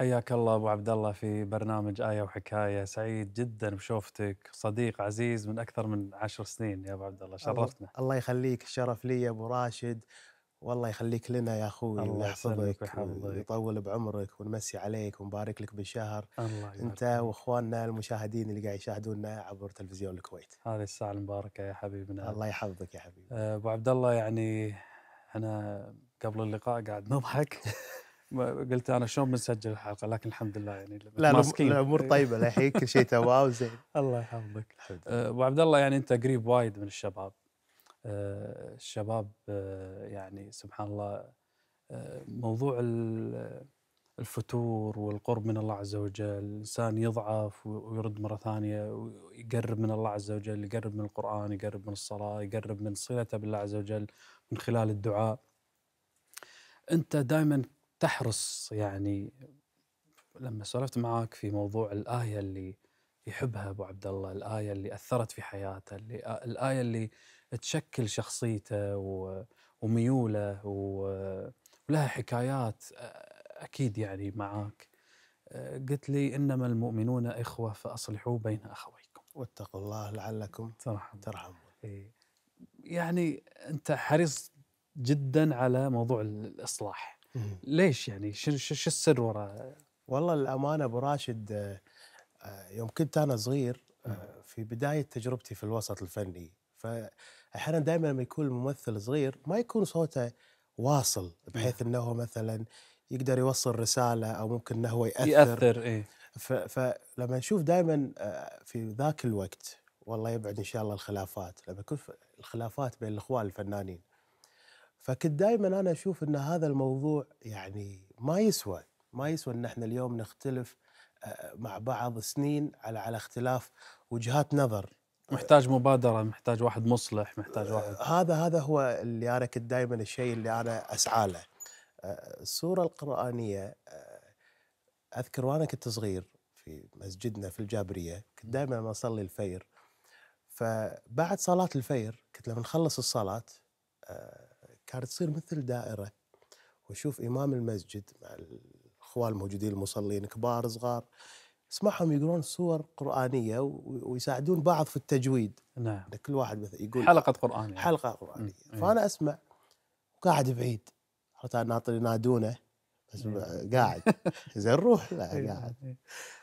حياك الله ابو عبد الله في برنامج ايه وحكايه سعيد جدا بشوفتك صديق عزيز من اكثر من عشر سنين يا ابو عبد الله شرفتنا الله يخليك شرف لي يا ابو راشد والله يخليك لنا يا اخوي الله يحفظك ويطول بعمرك ونمسي عليك ونبارك لك بالشهر الله انت واخواننا المشاهدين اللي قاعد يشاهدونا عبر تلفزيون الكويت هذه الساعه المباركه يا حبيبنا الله يحفظك يا حبيبي ابو عبد الله يعني انا قبل اللقاء قاعد نضحك قلت انا شلون بنسجل الحلقه لكن الحمد لله يعني لا ماسكين الامور طيبه الحين كل شيء تمام وزين الله يحفظك أه، ابو عبد الله يعني انت قريب وايد من الشباب أه، الشباب أه، يعني سبحان الله موضوع الفتور والقرب من الله عز وجل الإنسان يضعف ويرد مرة ثانية ويقرب من الله عز وجل يقرب من القرآن يقرب من الصلاة يقرب من صلته بالله عز وجل من خلال الدعاء أنت دائما تحرص يعني لما سولفت معاك في موضوع الآية اللي يحبها أبو عبد الله الآية اللي أثرت في حياته اللي الآية اللي تشكل شخصيته وميوله ولها حكايات أكيد يعني معاك قلت لي إنما المؤمنون إخوة فأصلحوا بين أخويكم واتقوا الله لعلكم ترحمون ترحمون يعني أنت حريص جدا على موضوع الإصلاح ليش يعني شو شو السر وراء والله الامانه ابو راشد آه، آه، يوم كنت انا صغير آه، في بدايه تجربتي في الوسط الفني فاحيانا دائما لما يكون الممثل صغير ما يكون صوته واصل بحيث انه مثلا يقدر يوصل رساله او ممكن انه هو ياثر ياثر ايه فلما نشوف دائما في ذاك الوقت والله يبعد ان شاء الله الخلافات لما يكون الخلافات بين الاخوان الفنانين فكنت دائما انا اشوف ان هذا الموضوع يعني ما يسوى ما يسوى ان احنا اليوم نختلف آه، مع بعض سنين على على اختلاف وجهات نظر محتاج مبادره محتاج واحد مصلح محتاج آه، واحد هذا هذا هو اللي انا كنت دائما الشيء اللي انا اسعى له آه، السوره القرانيه اذكر وانا كنت صغير في مسجدنا في الجابريه كنت دائما لما اصلي الفير فبعد صلاه الفير كنت لما نخلص الصلاه كانت تصير مثل دائره واشوف امام المسجد مع الاخوان الموجودين المصلين كبار صغار اسمعهم يقرون سور قرانيه ويساعدون بعض في التجويد نعم كل واحد مثلا يقول حلقه قرانيه حلقه قرانيه مم. فانا اسمع وقاعد بعيد حتى ناطر ينادونه بس قاعد زين روح لا إيه، قاعد إيه.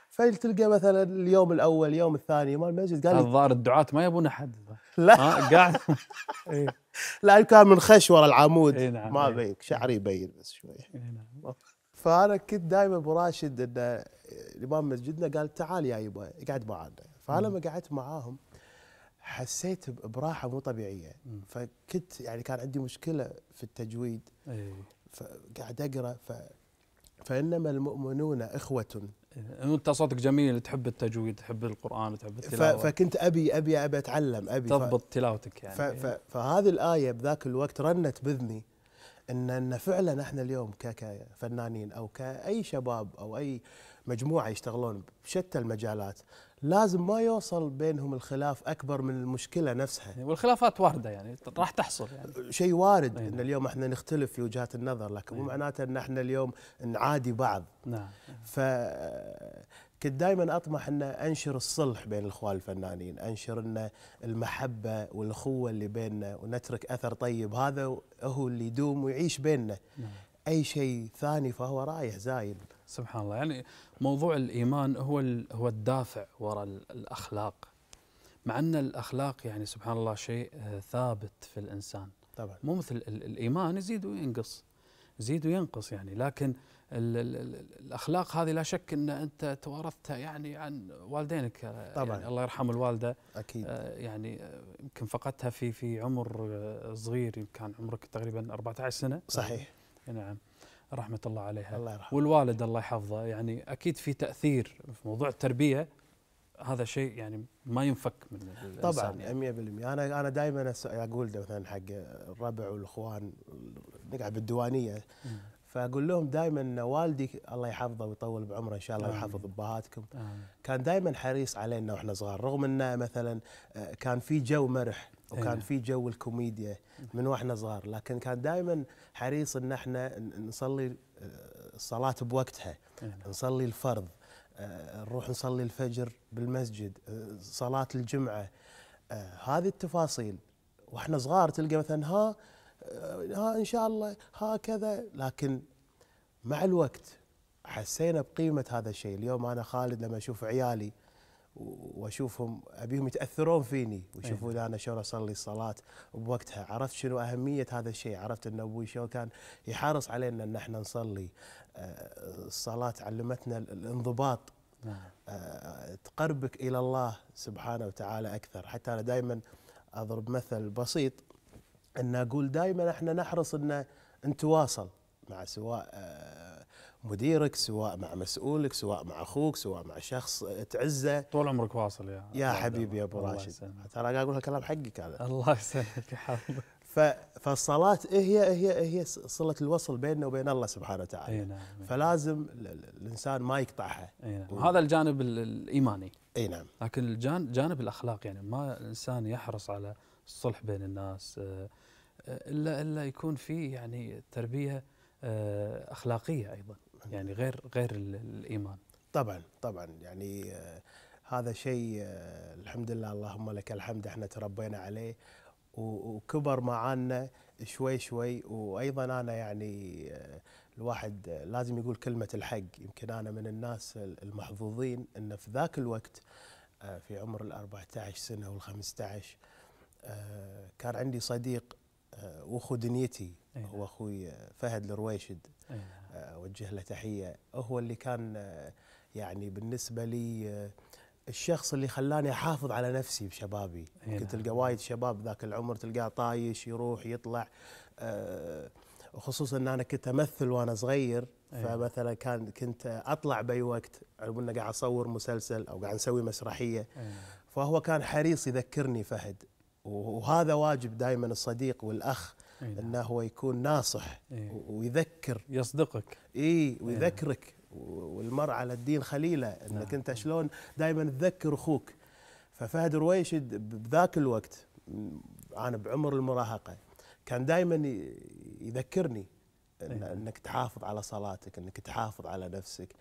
فتلقى مثلا اليوم الاول اليوم الثاني مال المسجد قال الظاهر الدعاة ما يبون احد لا آه، قاعد إيه. لا كان منخش ورا العمود نعم ما بيك شعري يبين بس شويه نعم فانا كنت دائما ابو راشد ان الامام مسجدنا قال تعال يا يبا اقعد معنا فانا لما قعدت معاهم حسيت براحه مو طبيعيه فكنت يعني كان عندي مشكله في التجويد فقاعد اقرا ف فانما المؤمنون اخوه انت صوتك جميل تحب التجويد تحب القران تحب التلاوه فكنت ابي ابي ابي اتعلم ابي تضبط ف... تلاوتك يعني ف... ف... فهذه الايه بذاك الوقت رنت باذني ان ان فعلا احنا اليوم كفنانين او كاي شباب او اي مجموعه يشتغلون بشتى المجالات لازم ما يوصل بينهم الخلاف اكبر من المشكله نفسها يعني والخلافات وارده يعني راح تحصل يعني شيء وارد بينا. ان نعم. اليوم احنا نختلف في وجهات النظر لكن مو نعم. معناته ان احنا اليوم نعادي بعض نعم ف كنت دائما اطمح ان انشر الصلح بين الاخوان الفنانين، انشر ان المحبه والاخوه اللي بيننا ونترك اثر طيب هذا هو اللي يدوم ويعيش بيننا. نعم. اي شيء ثاني فهو رايح زايد. سبحان الله يعني موضوع الايمان هو هو الدافع وراء الاخلاق مع ان الاخلاق يعني سبحان الله شيء آه، ثابت في الانسان طبعا مو مثل الايمان يزيد وينقص يزيد وينقص يعني لكن ال ال الاخلاق هذه لا شك ان انت توارثتها يعني عن والدينك يعني طبعا يعني الله يرحم الوالده اكيد آه، يعني يمكن فقدتها في في عمر آه، صغير كان عمرك تقريبا 14 سنه صحيح نعم رحمه الله عليها الله يرحمه. والوالد الله يحفظه يعني اكيد في تاثير في موضوع التربيه هذا شيء يعني ما ينفك من يعني. طبعا يعني. 100% انا انا دائما اقول ده مثلا حق الربع والاخوان نقعد بالديوانيه فاقول لهم دائما ان والدي الله يحفظه ويطول بعمره ان شاء الله ويحفظ ابهاتكم كان دائما حريص علينا واحنا صغار رغم انه مثلا آه، كان في جو مرح وكان إيه. في جو الكوميديا من واحنا صغار لكن كان دائما حريص ان احنا نصلي آه، الصلاه بوقتها إيه. نصلي الفرض آه، نروح نصلي الفجر بالمسجد آه، صلاه الجمعه هذه التفاصيل واحنا صغار تلقى مثلا ها ها ان شاء الله هكذا لكن مع الوقت حسينا بقيمه هذا الشيء اليوم انا خالد لما اشوف عيالي واشوفهم ابيهم يتاثرون فيني ويشوفون أيوة. انا شلون اصلي الصلاه بوقتها عرفت شنو اهميه هذا الشيء عرفت ان ابوي شلون كان يحرص علينا ان احنا نصلي آه، الصلاه علمتنا الانضباط نعم. آه، تقربك الى الله سبحانه وتعالى اكثر حتى انا دائما اضرب مثل بسيط ان اقول دائما احنا نحرص ان نتواصل مع سواء آه، مديرك سواء مع مسؤولك سواء مع اخوك سواء مع شخص آه، تعزه طول عمرك واصل يا يا حبيبي يا ابو راشد ترى قاعد اقول هالكلام حقك هذا الله يسلمك يا حبيبي فالصلاة هي هي هي صلة الوصل بيننا وبين الله سبحانه وتعالى. نعم،, نعم. فلازم الإنسان ما يقطعها. نعم. و... هذا الجانب الإيماني. اي نعم. لكن الجانب جانب الأخلاق يعني ما الإنسان يحرص على الصلح بين الناس آه، آه، إلا إلا يكون في يعني تربية أخلاقية أيضا. يعني غير غير الايمان طبعا طبعا يعني آه، هذا شيء آه، الحمد لله اللهم لك الحمد احنا تربينا عليه وكبر معانا شوي شوي وايضا انا يعني آه، الواحد لازم يقول كلمه الحق يمكن انا من الناس المحظوظين ان في ذاك الوقت في عمر ال 14 سنه وال 15 كان عندي صديق واخو دنيتي نعم. هو اخوي فهد الرويشد اوجه له تحيه هو اللي كان آه، يعني بالنسبه لي آه، الشخص اللي خلاني احافظ على نفسي بشبابي كنت تلقى نعم. وايد شباب ذاك العمر تلقاه طايش يروح يطلع وخصوصا آه، ان انا كنت امثل وانا صغير فمثلا كان كنت اطلع باي وقت علم انه قاعد اصور مسلسل او قاعد نسوي مسرحيه نعم. فهو كان حريص يذكرني فهد وهذا واجب دائما الصديق والاخ أيه انه هو يكون ناصح أي. ويذكر يصدقك اي نعم. ويذكرك والمرء على الدين خليله انك نعم. انت شلون دائما تذكر اخوك ففهد رويشد بذاك الوقت انا بعمر المراهقه كان دائما يذكرني إن انك تحافظ على صلاتك انك تحافظ على نفسك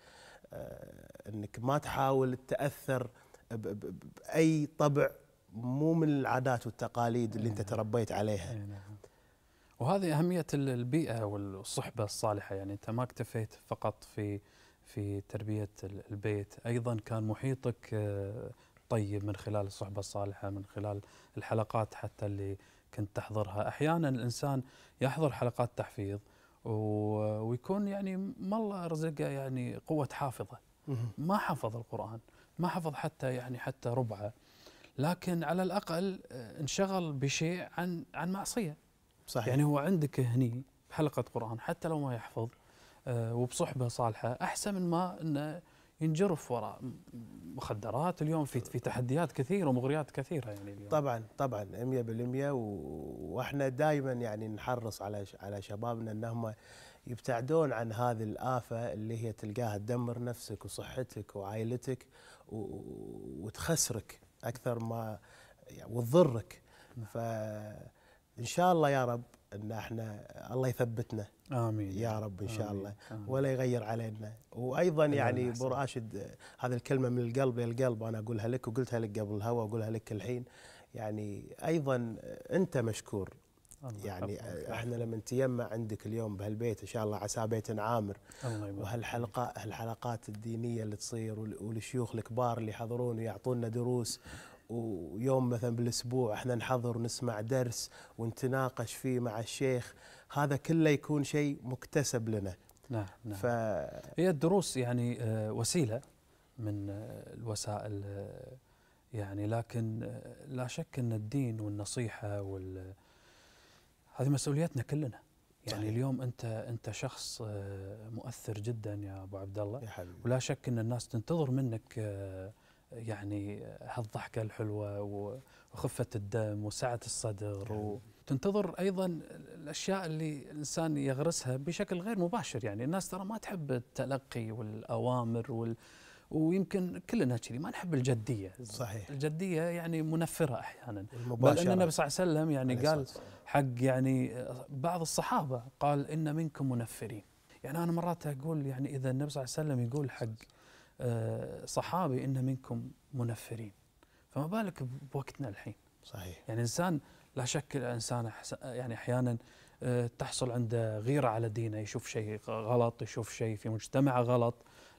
آه، انك ما تحاول تتاثر باي طبع مو من العادات والتقاليد اللي انت تربيت عليها وهذه أهمية البيئة والصحبة الصالحة يعني أنت ما اكتفيت فقط في في تربية البيت أيضا كان محيطك آه، طيب من خلال الصحبة الصالحة من خلال الحلقات حتى اللي كنت تحضرها أحيانا الإنسان يحضر حلقات تحفيظ ويكون يعني ما الله رزقه يعني قوة حافظة ما حفظ القرآن ما حفظ حتى يعني حتى ربعه لكن على الأقل آه، انشغل بشيء عن عن معصية صحيح. يعني هو عندك هني بحلقة قرآن حتى لو ما يحفظ آه، وبصحبة صالحة أحسن من ما أنه ينجرف وراء مخدرات اليوم في في تحديات كثيره ومغريات كثيره يعني اليوم طبعا طبعا 100% واحنا دائما يعني نحرص على على شبابنا انهم يبتعدون عن هذه الافه اللي هي تلقاها تدمر نفسك وصحتك وعائلتك وتخسرك اكثر ما يعني، وتضرك نعم. ف ان شاء الله يا رب ان احنا الله يثبتنا امين يا رب ان شاء آمين. الله آمين. ولا يغير علينا وايضا يعني ابو راشد هذه الكلمه من القلب للقلب انا اقولها لك وقلتها لك قبل الهوى واقولها لك الحين يعني ايضا انت مشكور الله يعني احنا لما نتيمع عندك اليوم بهالبيت ان شاء الله عسى بيت عامر وهالحلقه هالحلقات الدينيه اللي تصير والشيوخ الكبار اللي يحضرون ويعطونا دروس ويوم مثلا بالاسبوع احنا نحضر ونسمع درس ونتناقش فيه مع الشيخ هذا كله يكون شيء مكتسب لنا نعم نعم ف... هي الدروس يعني آه، وسيله من آه، الوسائل آه، يعني لكن لا شك ان الدين والنصيحه وال هذه مسؤوليتنا كلنا يعني صحيح. اليوم انت انت شخص مؤثر جدا يا ابو عبد الله يا حبيبي. ولا شك ان الناس تنتظر منك يعني هالضحكة الحلوة وخفة الدم وسعة الصدر يعني. و... تنتظر ايضا الاشياء اللي الانسان يغرسها بشكل غير مباشر يعني الناس ترى ما تحب التلقي والاوامر وال... ويمكن كلنا كذي ما نحب الجديه صحيح الجديه يعني منفره احيانا بل ان النبي صلى الله عليه وسلم يعني قال حق يعني آه، بعض الصحابه قال ان منكم منفرين يعني انا مرات اقول يعني اذا النبي صلى الله عليه وسلم يقول حق آه، صحابي إن منكم منفرين فما بالك بوقتنا الحين صحيح يعني إنسان لا شك الإنسان يعني أحيانا آه، تحصل عنده غيرة على دينه يشوف شيء غلط يشوف شيء في مجتمعه غلط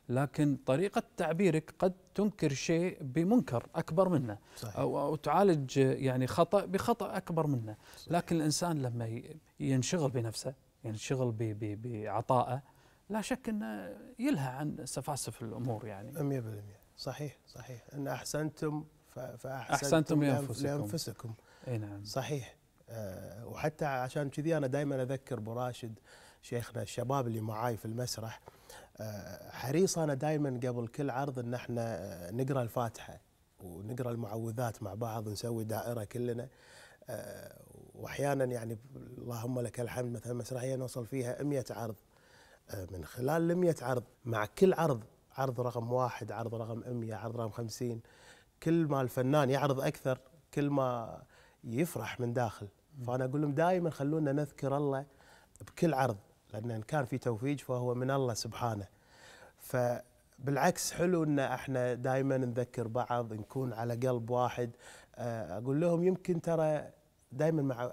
لكن طريقة تعبيرك قد تنكر شيء بمنكر أكبر منه صحيح. أو, أو تعالج يعني خطأ بخطأ أكبر منه صحيح. لكن الإنسان لما ينشغل بنفسه ينشغل بعطائه لا شك انه يلهى عن سفاسف الامور يعني 100% صحيح صحيح ان احسنتم فاحسنتم أحسنتم لانفسكم, لأنفسكم. اي نعم صحيح أه وحتى عشان كذي انا دائما اذكر براشد شيخنا الشباب اللي معاي في المسرح أه حريص انا دائما قبل كل عرض ان احنا آه، نقرا الفاتحه ونقرا المعوذات مع بعض نسوي دائره كلنا أه واحيانا يعني اللهم لك الحمد مثلا مسرحيه نوصل فيها 100 عرض آه، من خلال ال عرض مع كل عرض عرض رقم واحد عرض رقم 100 عرض رقم 50 كل ما الفنان يعرض اكثر كل ما يفرح من داخل فانا اقول لهم دائما خلونا نذكر الله بكل عرض لان ان كان في توفيق فهو من الله سبحانه فبالعكس حلو ان احنا دائما نذكر بعض نكون على قلب واحد آه، اقول لهم يمكن ترى دائما مع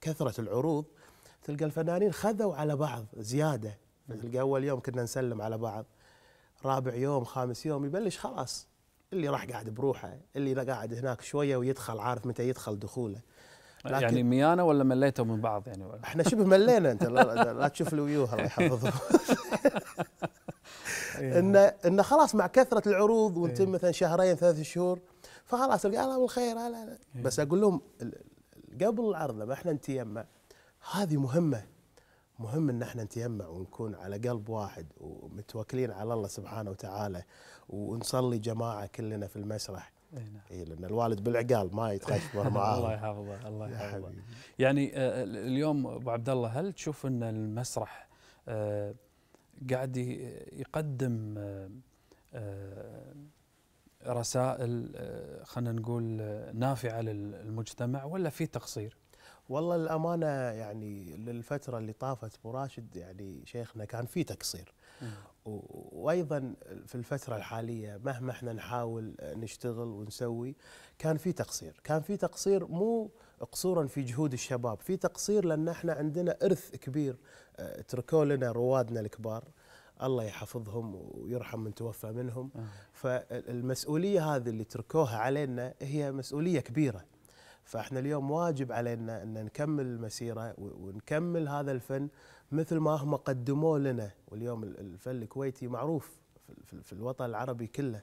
كثره العروض تلقى الفنانين خذوا على بعض زياده تلقى اول يوم كنا نسلم على بعض رابع يوم خامس يوم يبلش خلاص اللي راح قاعد بروحه اللي قاعد هناك شويه ويدخل عارف متى يدخل دخوله لكن يعني ميانه ولا مليتوا من بعض يعني ولا؟ احنا شبه ملينا انت لا, لا تشوف الويوه الله يحفظهم انه انه خلاص مع كثره العروض وانت إيه. مثلا شهرين ثلاث شهور فخلاص قال الله بالخير لا لا إيه. بس اقول لهم قبل العرض لما احنا نتيم هذه مهمه مهم ان احنا نتيمع ونكون على قلب واحد ومتوكلين على الله سبحانه وتعالى ونصلي جماعه كلنا في المسرح اي نعم لان الوالد بالعقال ما يتغشمر معاه الله يحفظه الله يحفظه يعني آه، اليوم ابو عبد الله هل تشوف ان المسرح آه، قاعد يقدم آه، رسائل خلينا نقول نافعه للمجتمع ولا في تقصير؟ والله الامانه يعني للفتره اللي طافت ابو راشد يعني شيخنا كان في تقصير وايضا في الفتره الحاليه مهما احنا نحاول نشتغل ونسوي كان في تقصير، كان في تقصير مو قصورا في جهود الشباب، في تقصير لان احنا عندنا ارث كبير آه، تركوه لنا روادنا الكبار الله يحفظهم ويرحم من توفى منهم آه. فالمسؤوليه هذه اللي تركوها علينا هي مسؤوليه كبيره فاحنا اليوم واجب علينا ان نكمل المسيره ونكمل هذا الفن مثل ما هم قدموه لنا واليوم الفن الكويتي معروف في الوطن العربي كله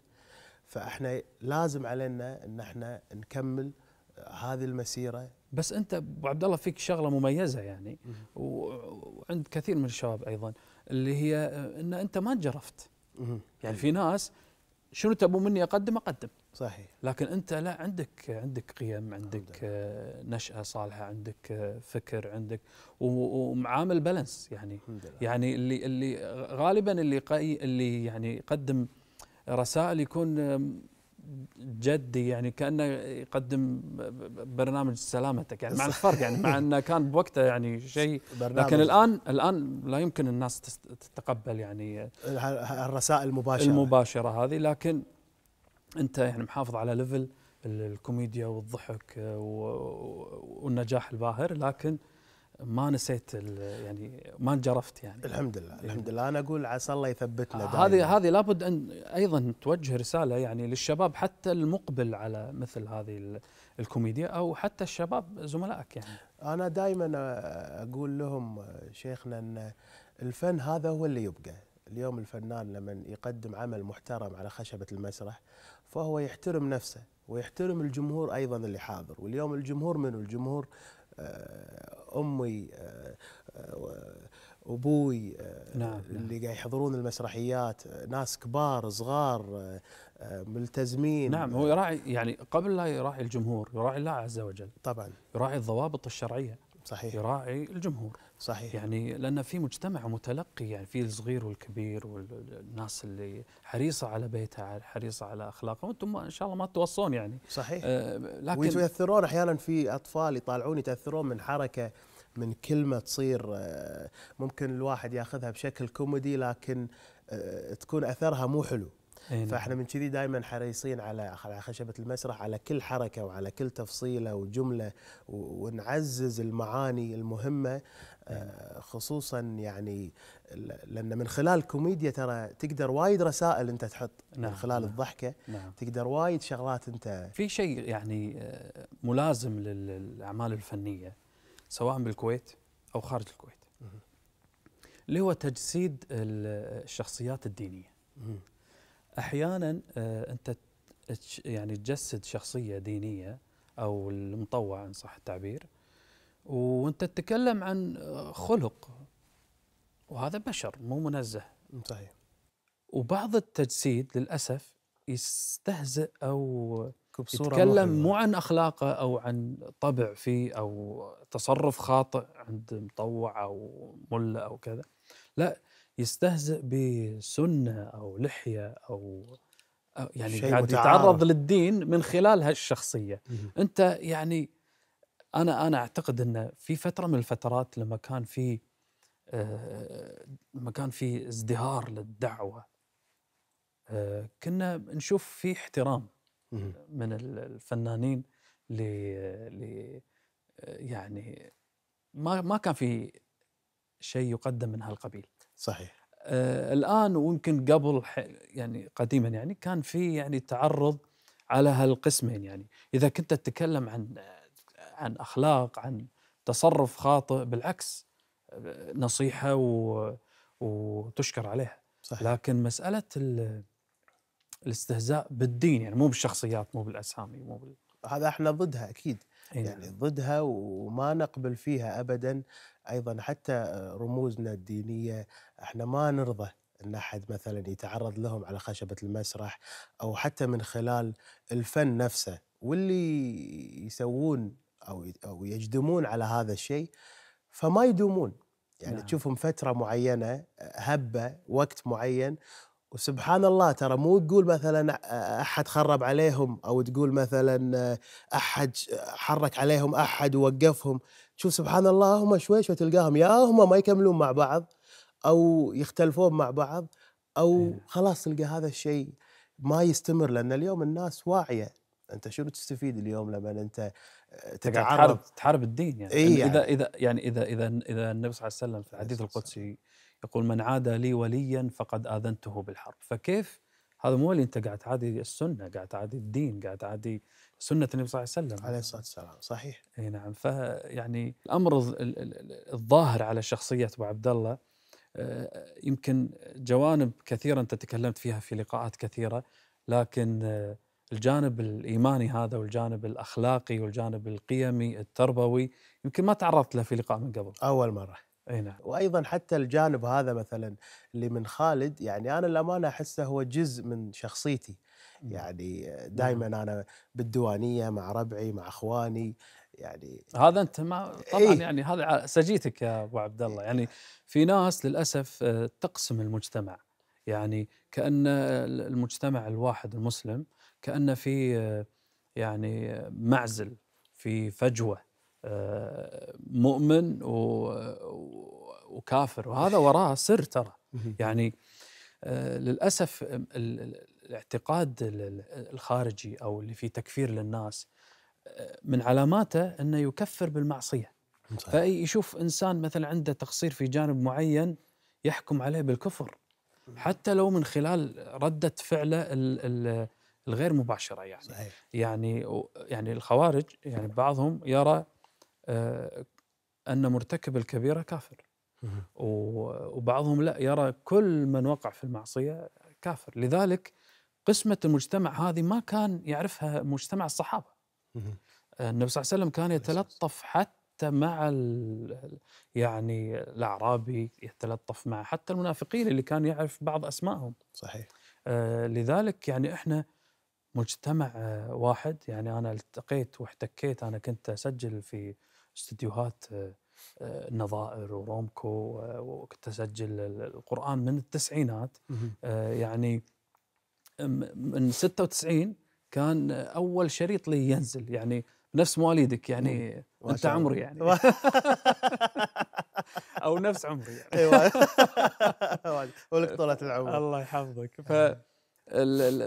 فاحنا لازم علينا ان احنا نكمل هذه المسيره بس انت ابو عبد الله فيك شغله مميزه يعني وعند كثير من الشباب ايضا اللي هي ان انت ما انجرفت يعني في ناس شنو تبون مني اقدم اقدم صحيح لكن انت لا عندك عندك قيم عندك آه، نشاه صالحه عندك آه، فكر عندك ومعامل بالانس يعني يعني اللي اللي غالبا اللي اللي يعني يقدم رسائل يكون جدي يعني كانه يقدم برنامج سلامتك يعني مع الفرق يعني مع انه كان بوقته يعني شيء لكن الان الان لا يمكن الناس تتقبل يعني الرسائل المباشره المباشره هذه لكن انت يعني محافظ على ليفل الكوميديا والضحك والنجاح الباهر لكن ما نسيت يعني ما انجرفت يعني الحمد لله إيه. الحمد لله انا اقول عسى الله يثبتنا هذه هذه لابد ان ايضا توجه رساله يعني للشباب حتى المقبل على مثل هذه الكوميديا او حتى الشباب زملائك يعني انا دائما اقول لهم شيخنا ان الفن هذا هو اللي يبقى اليوم الفنان لما يقدم عمل محترم على خشبه المسرح فهو يحترم نفسه ويحترم الجمهور ايضا اللي حاضر واليوم الجمهور من الجمهور آه، امي آه، آه، ابوي نعم،, نعم اللي قاعد يحضرون المسرحيات ناس كبار صغار ملتزمين نعم هو يراعي يعني قبل لا يراعي الجمهور يراعي الله عز وجل طبعا يراعي الضوابط الشرعيه صحيح يراعي الجمهور صحيح يعني لان في مجتمع متلقي يعني في الصغير والكبير والناس اللي حريصه على بيتها حريصه على اخلاقها وانتم ان شاء الله ما توصون يعني صحيح آه لكن ويتاثرون احيانا في اطفال يطالعون يتاثرون من حركه من كلمه تصير آه، ممكن الواحد ياخذها بشكل كوميدي لكن آه، تكون اثرها مو حلو أينا. نعم. فاحنا من كذي دائما حريصين على على خشبه المسرح على كل حركه وعلى كل تفصيله وجمله ونعزز المعاني المهمه آه، خصوصا يعني لان من خلال الكوميديا ترى تقدر وايد رسائل انت تحط نعم من خلال نعم الضحكه نعم تقدر وايد شغلات انت في شيء يعني آه، ملازم للاعمال الفنيه سواء بالكويت او خارج الكويت اللي هو تجسيد الشخصيات الدينيه احيانا آه، انت يعني تجسد شخصيه دينيه او المطوع ان صح التعبير وانت تتكلم عن خلق وهذا بشر مو منزه صحيح وبعض التجسيد للاسف يستهزئ او يتكلم مو عن اخلاقه او عن طبع فيه او تصرف خاطئ عند مطوع او مله او كذا لا يستهزئ بسنه او لحيه او يعني قاعد يتعرض للدين من خلال هالشخصيه انت يعني انا انا اعتقد ان في فتره من الفترات لما كان في آه، لما كان في ازدهار للدعوه آه، كنا نشوف في احترام من الفنانين ل آه، يعني ما ما كان في شيء يقدم من هالقبيل صحيح آه الان ويمكن قبل يعني قديما يعني كان في يعني تعرض على هالقسمين يعني اذا كنت تتكلم عن عن اخلاق عن تصرف خاطئ بالعكس نصيحه و... وتشكر عليها صحيح. لكن مساله ال... الاستهزاء بالدين يعني مو بالشخصيات مو بالاسامي مو بال... هذا احنا ضدها اكيد يعني نعم. ضدها وما نقبل فيها ابدا ايضا حتى رموزنا الدينيه احنا ما نرضى ان احد مثلا يتعرض لهم على خشبه المسرح او حتى من خلال الفن نفسه واللي يسوون او او يجدمون على هذا الشيء فما يدومون يعني نعم. تشوفهم فتره معينه هبه وقت معين وسبحان الله ترى مو تقول مثلا احد خرب عليهم او تقول مثلا احد حرك عليهم احد ووقفهم تشوف سبحان الله هم شوي شوي تلقاهم يا هم ما يكملون مع بعض او يختلفون مع بعض او إيه. خلاص تلقى هذا الشيء ما يستمر لان اليوم الناس واعيه انت شنو تستفيد اليوم لما انت آه، تتعرض تحارب, تحارب الدين يعني, إيه يعني, إذا, يعني. إذا يعني إذا إذا إذا النبي صلى الله عليه وسلم في الحديث القدسي يقول من عادى لي وليا فقد آذنته بالحرب فكيف هذا مو اللي أنت قاعد تعادي السنة قاعد تعادي الدين قاعد تعادي سنة النبي صلى الله عليه وسلم عليه الصلاة والسلام صحيح اي نعم فيعني الأمر الظاهر على شخصية أبو عبد الله آه، يمكن جوانب كثيرة أنت تكلمت فيها في لقاءات كثيرة لكن آه، الجانب الايماني هذا والجانب الاخلاقي والجانب القيمي التربوي يمكن ما تعرضت له في لقاء من قبل. اول مره. اي نعم. وايضا حتى الجانب هذا مثلا اللي من خالد يعني انا الامانه احسه هو جزء من شخصيتي. يعني دائما نعم. انا بالديوانيه مع ربعي مع اخواني يعني هذا انت ما إيه. طبعا إيه؟ يعني هذا سجيتك يا ابو عبد الله إيه. يعني في ناس للاسف آه، تقسم المجتمع يعني كأن المجتمع الواحد المسلم كأن في يعني معزل في فجوة آه، مؤمن وكافر وهذا وراه سر ترى يعني آه، للأسف الاعتقاد الخارجي أو اللي في تكفير للناس آه، من علاماته أنه يكفر بالمعصية فيشوف إنسان مثلا عنده تقصير في جانب معين يحكم عليه بالكفر حتى لو من خلال ردة فعله الغير مباشرة يعني صحيح. يعني يعني الخوارج يعني بعضهم يرى آه، أن مرتكب الكبيرة كافر وبعضهم لا يرى كل من وقع في المعصية كافر لذلك قسمة المجتمع هذه ما كان يعرفها مجتمع الصحابة آه، النبي صلى الله عليه وسلم كان يتلطف حتى حتى مع يعني الاعرابي يتلطف مع حتى المنافقين اللي كان يعرف بعض اسمائهم صحيح آه لذلك يعني احنا مجتمع آه واحد يعني انا التقيت واحتكيت انا كنت اسجل في استديوهات آه, آه، نظائر ورومكو وكنت اسجل القران من التسعينات آه، يعني من 96 كان اول شريط لي ينزل يعني نفس مواليدك يعني انت عمري يعني او نفس عمري يعني ايوه ولك طولة العمر الله يحفظك ف آه.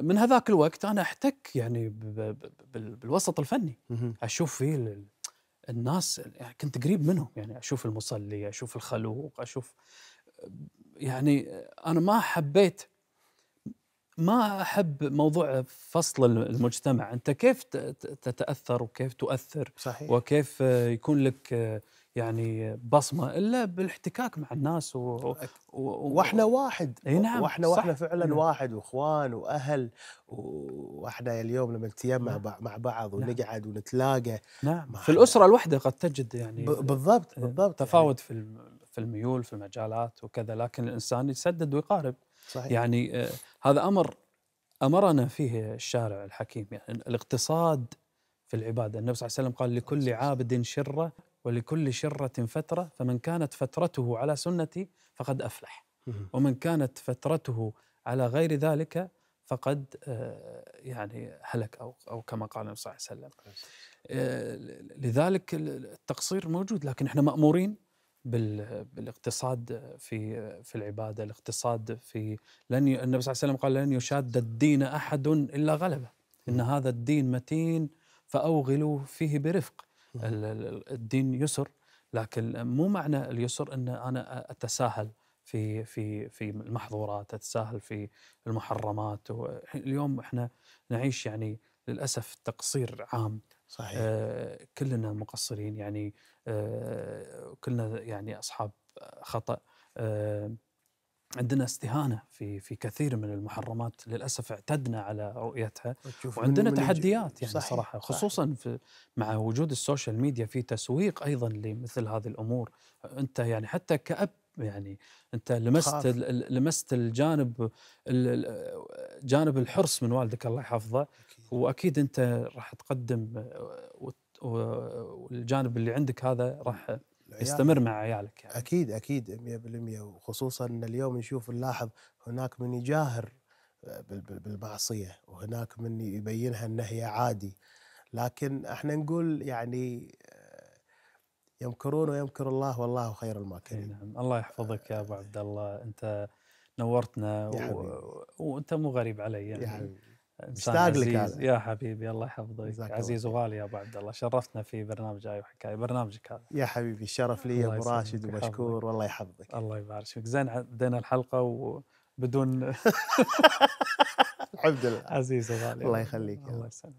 من هذاك الوقت انا احتك يعني بالوسط الفني اشوف فيه الناس يعني كنت قريب منهم يعني اشوف المصلي اشوف الخلوق اشوف يعني انا ما حبيت ما احب موضوع فصل المجتمع انت كيف تتاثر وكيف تؤثر صحيح. وكيف يكون لك يعني بصمه الا بالاحتكاك مع الناس و... و... و... واحنا واحد اي نعم واحنا صح. واحنا فعلا نعم. واحد واخوان واهل واحنا اليوم لما نتيم نعم. مع بعض نعم. ونقعد ونتلاقى نعم في الاسره الواحده قد تجد يعني ب... بالضبط آه، بالضبط يعني تفاوت يعني. في الم... في الميول في المجالات وكذا لكن الانسان يسدد ويقارب صحيح. يعني آه، هذا امر امرنا فيه الشارع الحكيم يعني الاقتصاد في العباده النبي صلى الله عليه وسلم قال لكل عابد شره ولكل شره فتره فمن كانت فترته على سنتي فقد افلح ومن كانت فترته على غير ذلك فقد آه، يعني هلك او او كما قال النبي صلى الله عليه وسلم آه، لذلك التقصير موجود لكن احنا مامورين بالاقتصاد في في العباده، الاقتصاد في لن ي... النبي صلى الله عليه وسلم قال لن يشاد الدين احد الا غلبه، ان هذا الدين متين فاوغلوا فيه برفق. الدين يسر لكن مو معنى اليسر ان انا اتساهل في في في المحظورات، اتساهل في المحرمات، اليوم احنا نعيش يعني للاسف تقصير عام صحيح آه كلنا مقصرين يعني آه كلنا يعني اصحاب خطا آه عندنا استهانه في في كثير من المحرمات للاسف اعتدنا على رؤيتها وعندنا تحديات يعني صحيح صراحه خصوصا في مع وجود السوشيال ميديا في تسويق ايضا لمثل هذه الامور انت يعني حتى كاب يعني انت لمست لمست الجانب جانب الحرص من والدك الله يحفظه واكيد انت راح تقدم والجانب اللي عندك هذا راح يستمر مع عيالك يعني. اكيد اكيد 100% وخصوصا ان اليوم نشوف نلاحظ هناك من يجاهر بالمعصيه وهناك من يبينها ان هي عادي لكن احنا نقول يعني آه، يمكرون ويمكر الله والله خير الماكرين نعم الله يحفظك يا ابو آه. عبد الله انت نورتنا و... وانت مو غريب علي يعني يا يعني مشتاق لك هذا يا حبيبي الله يحفظك عزيز وغالي يا ابو عبد الله شرفتنا في برنامج اي وحكايه برنامجك هذا يا حبيبي الشرف لي يا ابو راشد ومشكور والله يحفظك الله يبارك فيك زين عدينا الحلقه وبدون الحمد لله عزيز وغالي الله يخليك الله يسلمك